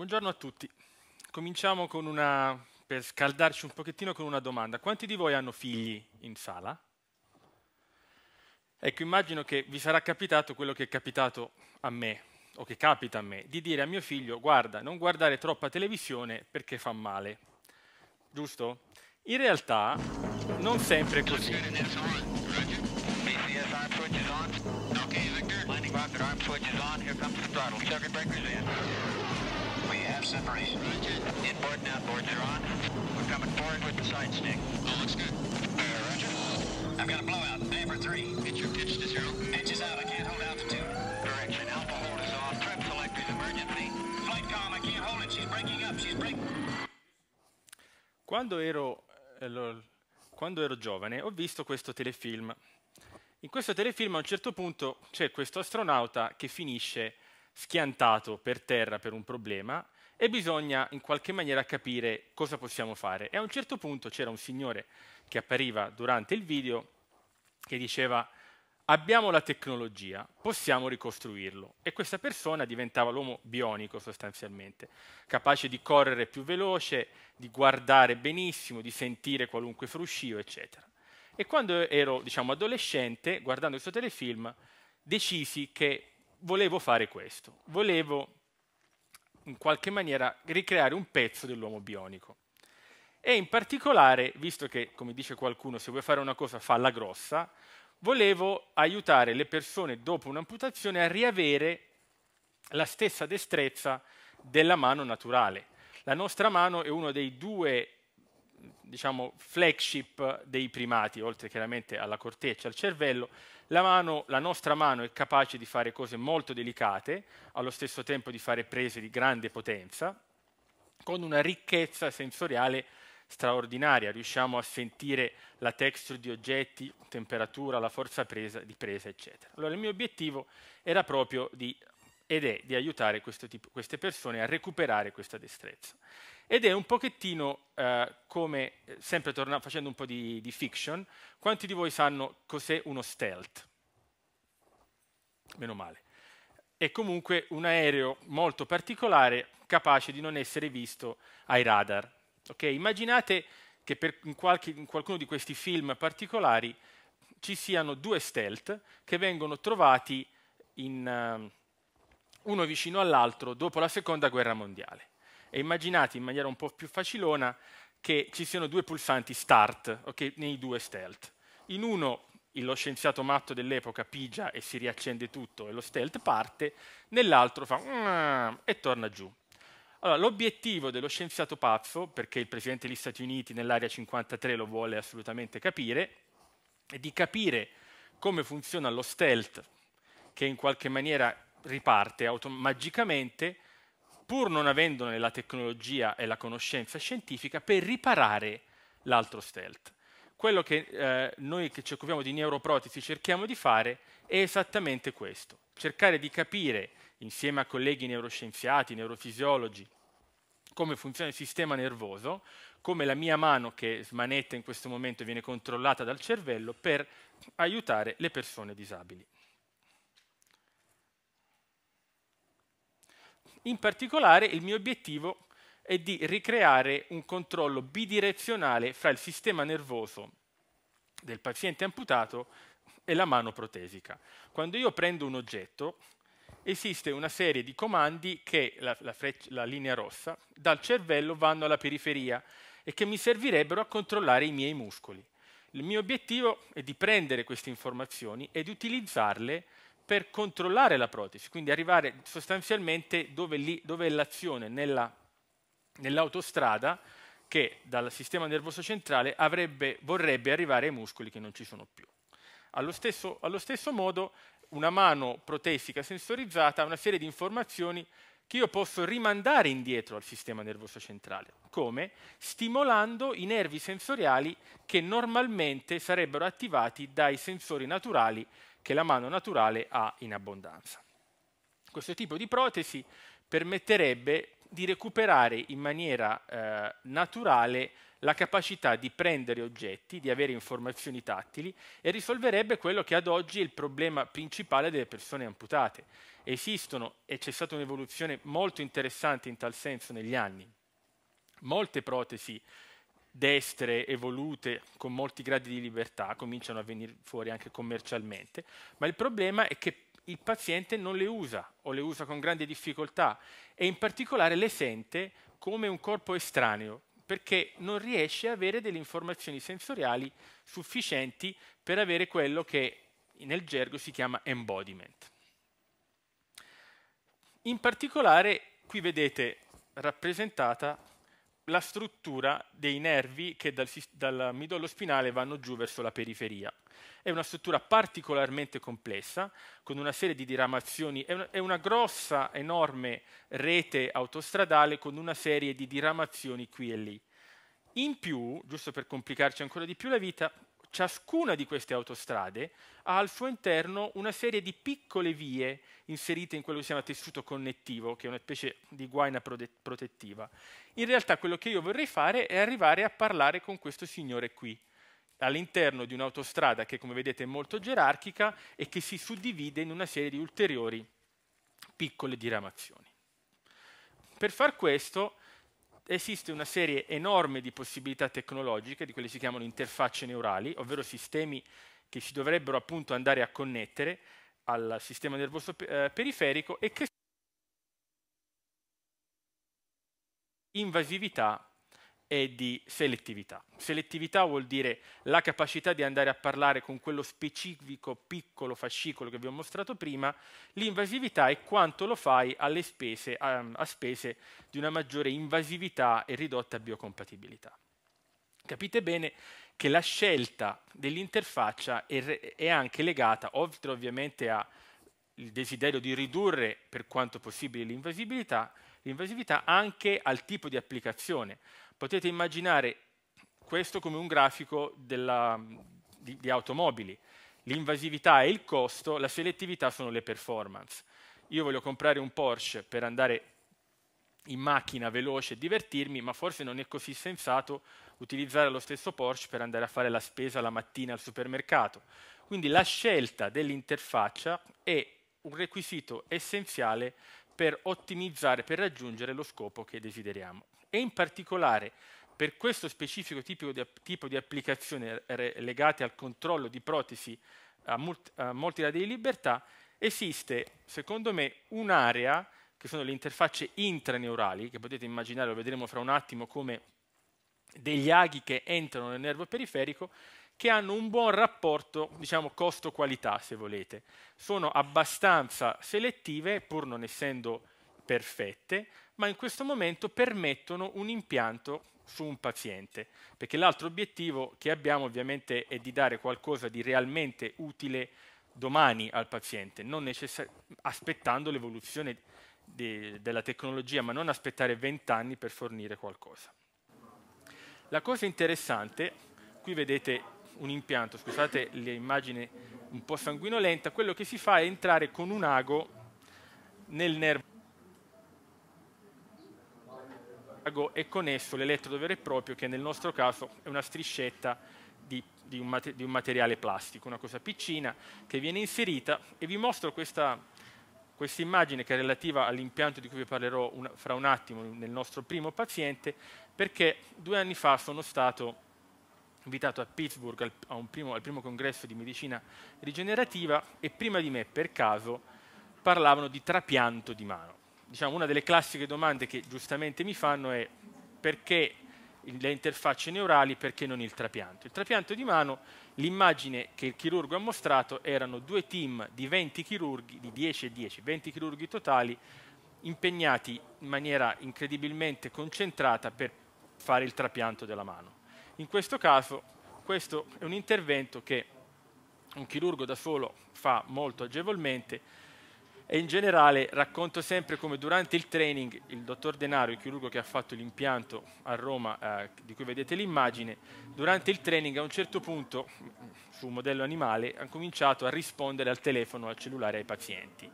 Buongiorno a tutti. Cominciamo una, per scaldarci un pochettino con una domanda. Quanti di voi hanno figli in sala? Ecco, immagino che vi sarà capitato quello che è capitato a me, o che capita a me, di dire a mio figlio guarda, non guardare troppa televisione perché fa male. Giusto? In realtà non sempre è così. Okay, separation. Roger. Inboard and outboard, they're on. We're coming forward with the side stick. All looks good. Uh, roger. I've got a blowout. Amber 3. Get your pitch to zero. Pitch out. I can't hold altitude. Direction. Alpha hold is off. Trip select is emergency. Flight calm. I can't hold it. She's breaking up. She's breaking... Quando ero... Eh, quando ero giovane ho visto questo telefilm. In questo telefilm a un certo punto c'è questo astronauta che finisce schiantato per terra per un problema e bisogna in qualche maniera capire cosa possiamo fare. E a un certo punto c'era un signore che appariva durante il video che diceva abbiamo la tecnologia, possiamo ricostruirlo. E questa persona diventava l'uomo bionico sostanzialmente, capace di correre più veloce, di guardare benissimo, di sentire qualunque fruscio, eccetera. E quando ero, diciamo, adolescente, guardando questo telefilm, decisi che volevo fare questo, volevo in qualche maniera ricreare un pezzo dell'uomo bionico. E in particolare, visto che, come dice qualcuno, se vuoi fare una cosa falla grossa, volevo aiutare le persone dopo un'amputazione a riavere la stessa destrezza della mano naturale. La nostra mano è uno dei due diciamo, flagship dei primati, oltre chiaramente alla corteccia, al cervello, la, mano, la nostra mano è capace di fare cose molto delicate, allo stesso tempo di fare prese di grande potenza, con una ricchezza sensoriale straordinaria, riusciamo a sentire la texture di oggetti, temperatura, la forza presa, di presa, eccetera. Allora il mio obiettivo era proprio di, ed è di aiutare tipo, queste persone a recuperare questa destrezza ed è un pochettino eh, come, eh, sempre torna, facendo un po' di, di fiction, quanti di voi sanno cos'è uno stealth? Meno male. È comunque un aereo molto particolare capace di non essere visto ai radar. Okay? Immaginate che per, in, qualche, in qualcuno di questi film particolari ci siano due stealth che vengono trovati in, uh, uno vicino all'altro dopo la seconda guerra mondiale e immaginate in maniera un po' più facilona che ci siano due pulsanti start okay, nei due stealth. In uno lo scienziato matto dell'epoca pigia e si riaccende tutto e lo stealth parte, nell'altro fa e torna giù. Allora, l'obiettivo dello scienziato pazzo, perché il presidente degli Stati Uniti nell'area 53 lo vuole assolutamente capire, è di capire come funziona lo stealth, che in qualche maniera riparte magicamente, pur non avendone la tecnologia e la conoscenza scientifica, per riparare l'altro stealth. Quello che eh, noi che ci occupiamo di neuroprotesi cerchiamo di fare è esattamente questo, cercare di capire insieme a colleghi neuroscienziati, neurofisiologi, come funziona il sistema nervoso, come la mia mano che smanetta in questo momento viene controllata dal cervello per aiutare le persone disabili. In particolare il mio obiettivo è di ricreare un controllo bidirezionale fra il sistema nervoso del paziente amputato e la mano protesica. Quando io prendo un oggetto, esiste una serie di comandi che la, la, freccia, la, linea rossa dal cervello vanno alla periferia e che mi servirebbero a controllare i miei muscoli. Il mio obiettivo è di prendere queste informazioni e di utilizzarle per controllare la protesi, quindi arrivare sostanzialmente dove, lì, dove è l'azione nell'autostrada che dal sistema nervoso centrale avrebbe, vorrebbe arrivare ai muscoli che non ci sono più. Allo stesso, allo stesso modo una mano protesica sensorizzata ha una serie di informazioni che io posso rimandare indietro al sistema nervoso centrale. Come? Stimolando i nervi sensoriali che normalmente sarebbero attivati dai sensori naturali che la mano naturale ha in abbondanza. Questo tipo di protesi permetterebbe di recuperare in maniera eh, naturale la capacità di prendere oggetti, di avere informazioni tattili e risolverebbe quello che ad oggi è il problema principale delle persone amputate. Esistono, e c'è stata un'evoluzione molto interessante in tal senso negli anni, molte protesi destre evolute con molti gradi di libertà, cominciano a venire fuori anche commercialmente, ma il problema è che il paziente non le usa o le usa con grande difficoltà e in particolare le sente come un corpo estraneo perché non riesce a avere delle informazioni sensoriali sufficienti per avere quello che nel gergo si chiama embodiment. In particolare qui vedete rappresentata la struttura dei nervi che dal, dal, midollo spinale vanno giù verso la periferia. È una struttura particolarmente complessa, con una serie di diramazioni, è una, è una grossa, enorme rete autostradale con una serie di diramazioni qui e lì. In più, giusto per complicarci ancora di più la vita, ciascuna di queste autostrade ha al suo interno una serie di piccole vie inserite in quello che si chiama tessuto connettivo, che è una specie di guaina protettiva. In realtà quello che io vorrei fare è arrivare a parlare con questo signore qui, all'interno di un'autostrada che come vedete è molto gerarchica e che si suddivide in una serie di ulteriori piccole diramazioni. Per far questo esiste una serie enorme di possibilità tecnologiche, di quelle che si chiamano interfacce neurali, ovvero sistemi che si dovrebbero appunto andare a connettere al sistema nervoso eh, periferico e che invasività e di selettività. Selettività vuol dire la capacità di andare a parlare con quello specifico piccolo fascicolo che vi ho mostrato prima, l'invasività è quanto lo fai spese, a, ehm, a spese di una maggiore invasività e ridotta biocompatibilità. Capite bene che la scelta dell'interfaccia è, è anche legata, oltre ovviamente al desiderio di ridurre per quanto possibile l'invasività, l'invasività anche al tipo di applicazione. Potete immaginare questo come un grafico della, di, di automobili. L'invasività è il costo, la selettività sono le performance. Io voglio comprare un Porsche per andare in macchina veloce e divertirmi, ma forse non è così sensato utilizzare lo stesso Porsche per andare a fare la spesa la mattina al supermercato. Quindi la scelta dell'interfaccia è un requisito essenziale per ottimizzare, per raggiungere lo scopo che desideriamo e in particolare per questo specifico di, tipo di applicazione legate al controllo di protesi a, multi, a molti gradi di libertà, esiste, secondo me, un'area che sono le interfacce intraneurali, che potete immaginare, lo vedremo fra un attimo, come degli aghi che entrano nel nervo periferico, che hanno un buon rapporto, diciamo, costo-qualità, se volete. Sono abbastanza selettive, pur non essendo perfette, ma in questo momento permettono un impianto su un paziente, perché l'altro obiettivo che abbiamo ovviamente è di dare qualcosa di realmente utile domani al paziente, non aspettando l'evoluzione de della tecnologia, ma non aspettare vent'anni per fornire qualcosa. La cosa interessante, qui vedete un impianto, scusate l'immagine un po' sanguinolenta, quello che si fa è entrare con un ago nel nervo è connesso l'elettrodo vero e proprio, che nel nostro caso è una striscetta di, di, un, mate, di un, materiale plastico, una cosa piccina che viene inserita e vi mostro questa, questa immagine che è relativa all'impianto di cui vi parlerò una, fra un attimo nel nostro primo paziente, perché due anni fa sono stato invitato a Pittsburgh al, a primo, al primo congresso di medicina rigenerativa e prima di me, per caso, parlavano di trapianto di mano diciamo, una delle classiche domande che giustamente mi fanno è perché le interfacce neurali, perché non il trapianto? Il trapianto di mano, l'immagine che il chirurgo ha mostrato erano due team di 20 chirurghi, di 10 e 10, 20 chirurghi totali, impegnati in maniera incredibilmente concentrata per fare il trapianto della mano. In questo caso, questo è un intervento che un chirurgo da solo fa molto agevolmente, e in generale racconto sempre come durante il training il dottor Denaro, il chirurgo che ha fatto l'impianto a Roma, eh, di cui vedete l'immagine, durante il training a un certo punto, su un modello animale, ha cominciato a rispondere al telefono, al cellulare ai pazienti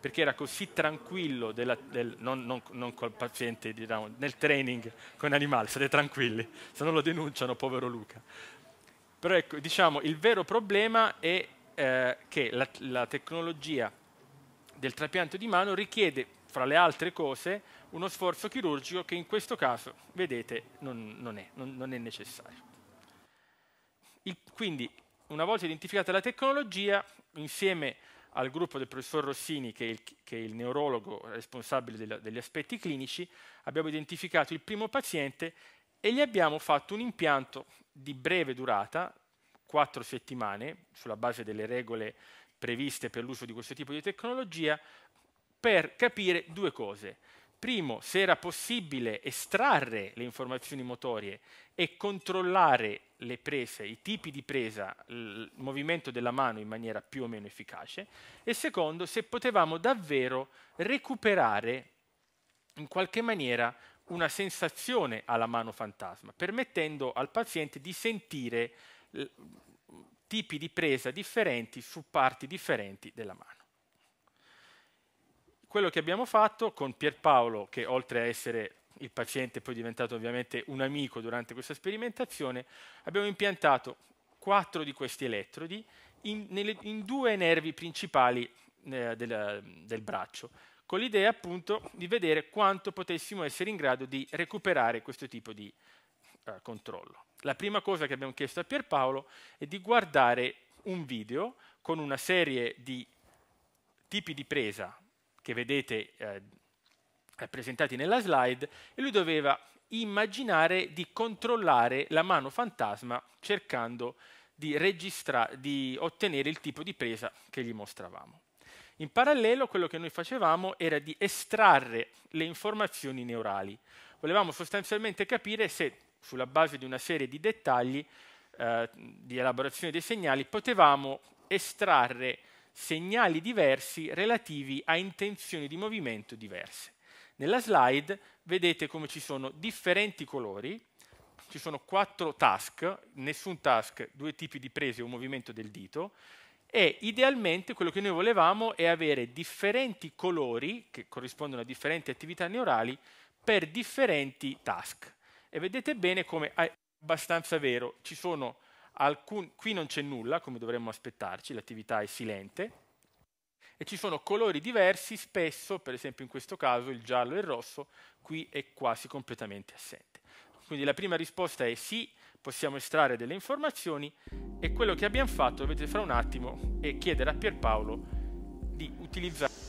perché era così tranquillo, della, del, non, non, non, col paziente, diciamo, nel training con animali, state tranquilli, se non lo denunciano, povero Luca. Però ecco, diciamo, il vero problema è eh, che la, la tecnologia del trapianto di mano richiede, fra le altre cose, uno sforzo chirurgico che in questo caso, vedete, non, non, è, non, non è, necessario. Il, quindi, una volta identificata la tecnologia, insieme al gruppo del professor Rossini, che è il, che è il neurologo responsabile della, degli aspetti clinici, abbiamo identificato il primo paziente e gli abbiamo fatto un impianto di breve durata, quattro settimane, sulla base delle regole previste per l'uso di questo tipo di tecnologia per capire due cose. Primo, se era possibile estrarre le informazioni motorie e controllare le prese, i tipi di presa, il movimento della mano in maniera più o meno efficace. E secondo, se potevamo davvero recuperare in qualche maniera una sensazione alla mano fantasma, permettendo al paziente di sentire tipi di presa differenti su parti differenti della mano. Quello che abbiamo fatto con Pierpaolo, che oltre a essere il paziente è poi diventato ovviamente un amico durante questa sperimentazione, abbiamo impiantato quattro di questi elettrodi in, nelle, in due nervi principali eh, del, del braccio, con l'idea appunto di vedere quanto potessimo essere in grado di recuperare questo tipo di eh, controllo. La prima cosa che abbiamo chiesto a Pierpaolo è di guardare un video con una serie di tipi di presa che vedete eh, presentati nella slide e lui doveva immaginare di controllare la mano fantasma cercando di, di ottenere il tipo di presa che gli mostravamo. In parallelo quello che noi facevamo era di estrarre le informazioni neurali. Volevamo sostanzialmente capire se sulla base di una serie di dettagli eh, di elaborazione dei segnali, potevamo estrarre segnali diversi relativi a intenzioni di movimento diverse. Nella slide vedete come ci sono differenti colori, ci sono quattro task, nessun task, due tipi di prese o movimento del dito, e idealmente quello che noi volevamo è avere differenti colori che corrispondono a differenti attività neurali per differenti task. E vedete bene come è abbastanza vero, alcun... qui non c'è nulla, come dovremmo aspettarci, l'attività è silente, e ci sono colori diversi, spesso, per esempio in questo caso il giallo e il rosso, qui è quasi completamente assente. Quindi la prima risposta è sì, possiamo estrarre delle informazioni e quello che abbiamo fatto, lo vedete fra un attimo, è chiedere a Pierpaolo di utilizzare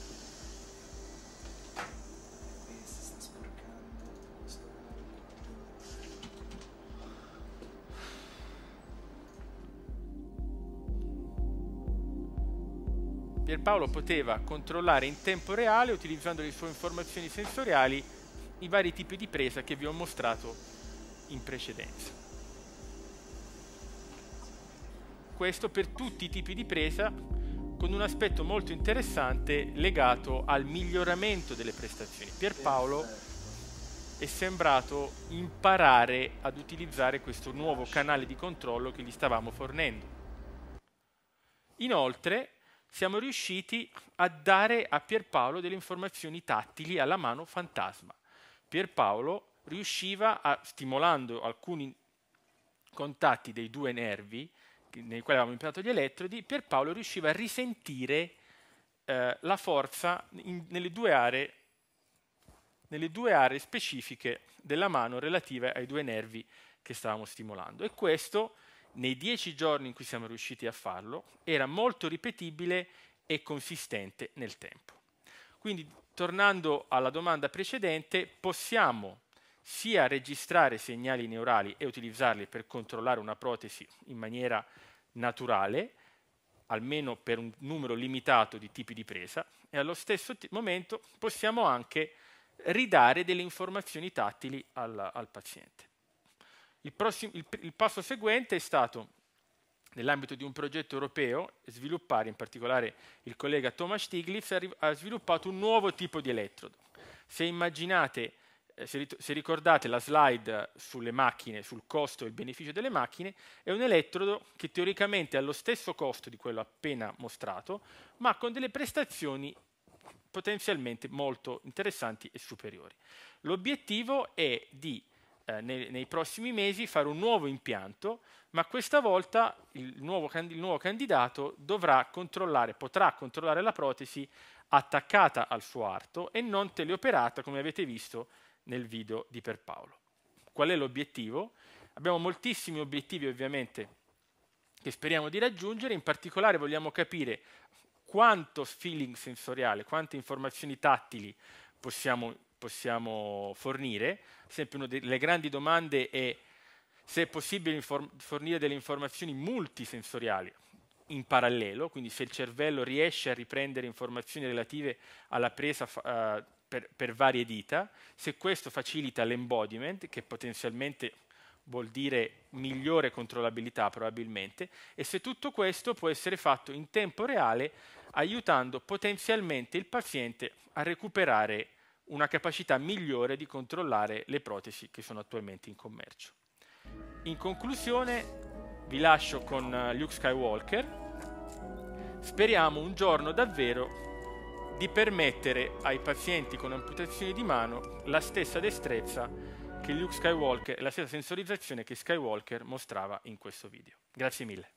Pierpaolo poteva controllare in tempo reale, utilizzando le sue informazioni sensoriali, i vari tipi di presa che vi ho mostrato in precedenza. Questo per tutti i tipi di presa, con un aspetto molto interessante legato al miglioramento delle prestazioni. Pierpaolo è sembrato imparare ad utilizzare questo nuovo canale di controllo che gli stavamo fornendo. Inoltre, siamo riusciti a dare a Pierpaolo delle informazioni tattili alla mano fantasma. Pierpaolo riusciva, a, stimolando alcuni contatti dei due nervi, nei quali avevamo impiantato gli elettrodi, Pierpaolo riusciva a risentire eh, la forza in, nelle, due aree, nelle due aree specifiche della mano relative ai due nervi che stavamo stimolando. E questo nei dieci giorni in cui siamo riusciti a farlo, era molto ripetibile e consistente nel tempo. Quindi, tornando alla domanda precedente, possiamo sia registrare segnali neurali e utilizzarli per controllare una protesi in maniera naturale, almeno per un numero limitato di tipi di presa, e allo stesso momento possiamo anche ridare delle informazioni tattili al, al paziente. Il, prossimo, il, il passo seguente è stato nell'ambito di un progetto europeo, sviluppare, in particolare il collega Thomas Stiglitz ha sviluppato un nuovo tipo di elettrodo. Se immaginate, eh, se ricordate la slide sulle macchine, sul costo e il beneficio delle macchine, è un elettrodo che teoricamente ha lo stesso costo di quello appena mostrato, ma con delle prestazioni potenzialmente molto interessanti e superiori. L'obiettivo è di eh, nei, nei, prossimi mesi fare un nuovo impianto, ma questa volta il nuovo, il nuovo candidato dovrà controllare, potrà controllare la protesi attaccata al suo arto e non teleoperata come avete visto nel video di Perpaolo. Qual è l'obiettivo? Abbiamo moltissimi obiettivi ovviamente che speriamo di raggiungere, in particolare vogliamo capire quanto feeling sensoriale, quante informazioni tattili possiamo possiamo fornire. Ad una delle grandi domande è se è possibile fornire delle informazioni multisensoriali in parallelo, quindi se il cervello riesce a riprendere informazioni relative alla presa uh, per, per varie dita, se questo facilita l'embodiment, che potenzialmente vuol dire migliore controllabilità probabilmente, e se tutto questo può essere fatto in tempo reale aiutando potenzialmente il paziente a recuperare una capacità migliore di controllare le protesi che sono attualmente in commercio. In conclusione vi lascio con eh, Luke Skywalker, speriamo un giorno davvero di permettere ai pazienti con amputazioni di mano la stessa destrezza che Luke Skywalker e la stessa sensorizzazione che Skywalker mostrava in questo video. Grazie mille.